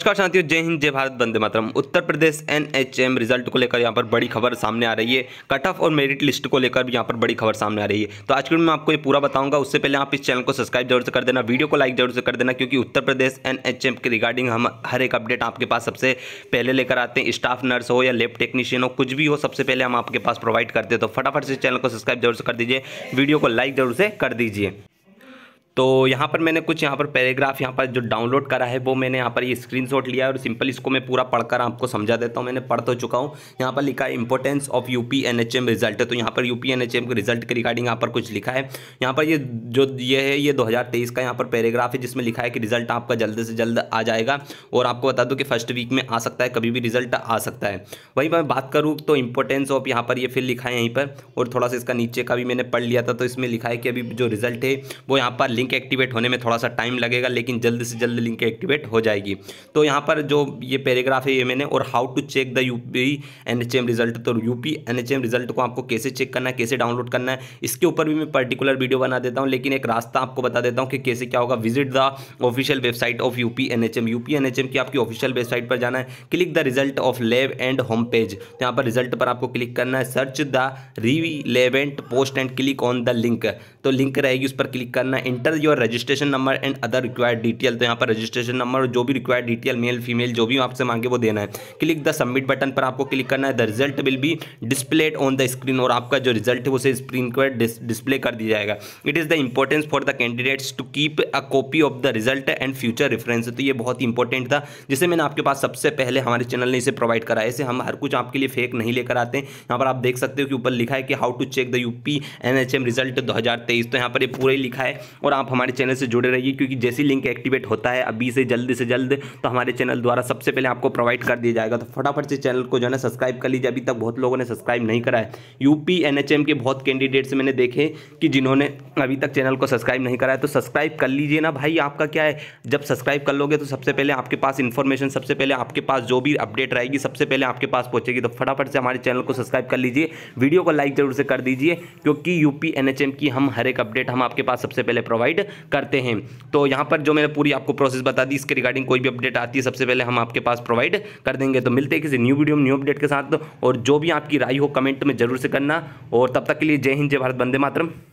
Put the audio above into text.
नमस्कार साथियों जय हिंद जय भारत बंदे मातरम उत्तर प्रदेश एनएचएम रिजल्ट को लेकर यहाँ पर बड़ी खबर सामने आ रही है कट ऑफ और मेरिट लिस्ट को लेकर भी यहाँ पर बड़ी खबर सामने आ रही है तो आज के मैं आपको ये पूरा बताऊंगा उससे पहले आप इस चैनल को सब्सक्राइब जरूर से कर देना वीडियो को लाइक जरूर से कर देना क्योंकि उत्तर प्रदेश एन के रिगार्डिंग हम हर एक अपडेट आपके पास सबसे पहले लेकर आते हैं स्टाफ नर्स हो या लेब टेक्नीशियन हो कुछ भी हो सबसे पहले हम आपके पास प्रोवाइड करते हैं तो फटाफट से चैनल को सब्सक्राइब जरूर से कर दीजिए वीडियो को लाइक जरूर से कर दीजिए तो यहाँ पर मैंने कुछ यहाँ पर पैराग्राफ यहाँ पर जो डाउनलोड करा है वो मैंने यहाँ पर ये शॉट लिया और सिंपल इसको मैं पूरा पढ़कर आपको समझा देता हूँ मैंने पढ़ तो चुका हूँ यहाँ पर लिखा है importance of H M result तो यहाँ पर एच एम के रिजल्ट के रिगार्डिंग यहाँ पर कुछ लिखा है यहाँ पर ये जो ये है ये तेईस का यहाँ पर पैराग्राफ है जिसमें लिखा है कि रिजल्ट आपका जल्द से जल्द आ जाएगा और आपको बता दूँ कि फर्स्ट वीक में आ सकता है कभी भी रिजल्ट आ सकता है वहीं मैं बात करूँ तो इंपॉर्टेंस ऑफ यहाँ पर ये फिर लिखा है यहीं पर और थोड़ा सा इसका नीचे का भी मैंने पढ़ लिया था तो इसमें लिखा है कि अभी जो रिजल्ट है वो यहाँ पर लिंक लिंक एक्टिवेट होने में थोड़ा सा टाइम लगेगा लेकिन जल्द से जल्द लिंक एक्टिवेट हो जाएगी तो यहाँ पर जो ये पैराग्राफ है ये मैंने और how to check the U P N H M result तो U P N H M result को आपको कैसे चेक करना है कैसे डाउनलोड करना है इसके ऊपर भी मैं पर्टिकुलर वीडियो बना देता हूँ लेकिन एक रास्ता आपको बता देता हूँ कि कैसे क्या होगा visit the official website of U P N H M U P N H M की आपकी ऑफिशियल वेबसाइट पर जाना है click the result of lab and home page तो यहाँ पर रिजल्ट पर आपको क्लिक करना है search the relevant post and click on the link तो लिंक रहेगी उस पर क्लिक करना enter your registration number and other required detail तो यहाँ पर रजिस्ट्रेशन नंबर जो भी रिक्वायर्ड डिटेल मेल फीमेल जो भी आपसे मांगे वो देना है क्लिक द सबमिट बटन पर आपको क्लिक करना है the result will be displayed on the screen और आपका जो रिजल्ट है उसे स्क्रीन पर डिस्प्ले कर दिया जाएगा it is the importance for the candidates to keep a copy of the result and future reference तो ये बहुत ही इंपॉर्टेंट था जिसे मैंने आपके पास सबसे पहले हमारे चैनल ने इसे प्रोवाइड करा है इसे हम हर कुछ आपके लिए फेक नहीं लेकर आते हैं यहाँ पर आप देख सकते हो कि ऊपर लिखा है कि how to check the UP NHM result दो हज़ार तेईस तो यहाँ पर ये पूरा ही लिखा है और आप हमारे चैनल से जुड़े रहिए क्योंकि जैसे लिंक एक्टिवेट होता है अभी से जल्द से जल्द तो हमारे चैनल द्वारा सबसे पहले आपको प्रोवाइड कर दिया जाएगा तो फटाफट से चैनल को जो है ना सब्सक्राइब कर लीजिए अभी तक बहुत लोगों ने सब्सक्राइब नहीं करा है यूपी एम के बहुत कैंडिडेट्स मैंने देखे कि जिन्होंने अभी तक चैनल को सब्सक्राइब नहीं करा है तो सब्सक्राइब कर लीजिए ना भाई आपका क्या है जब सब्सक्राइब कर लोगे तो सबसे पहले आपके पास इन्फॉर्मेशन सबसे पहले आपके पास जो भी अपडेट रहेगी सबसे पहले आपके पास पहुंचेगी तो फटाफट से हमारे चैनल को सब्सक्राइब कर लीजिए वीडियो को लाइक जरूर से कर दीजिए क्योंकि यूपी एनएचएम की हम हर एक अपडेट हम आपके पास सबसे पहले प्रोवाइड करते हैं तो यहाँ पर जो मैंने पूरी आपको प्रोसेस बता दी इसके रिगार्डिंग कोई भी अपडेट आती है सबसे पहले हम आपके पास प्रोवाइड कर देंगे तो मिलते हैं किसी न्यू वीडियो न्यू अपडेट के साथ और जो भी आपकी राय हो कमेंट में जरूर से करना और तब तक के लिए जय हिंद जय भारत बंदे मातरम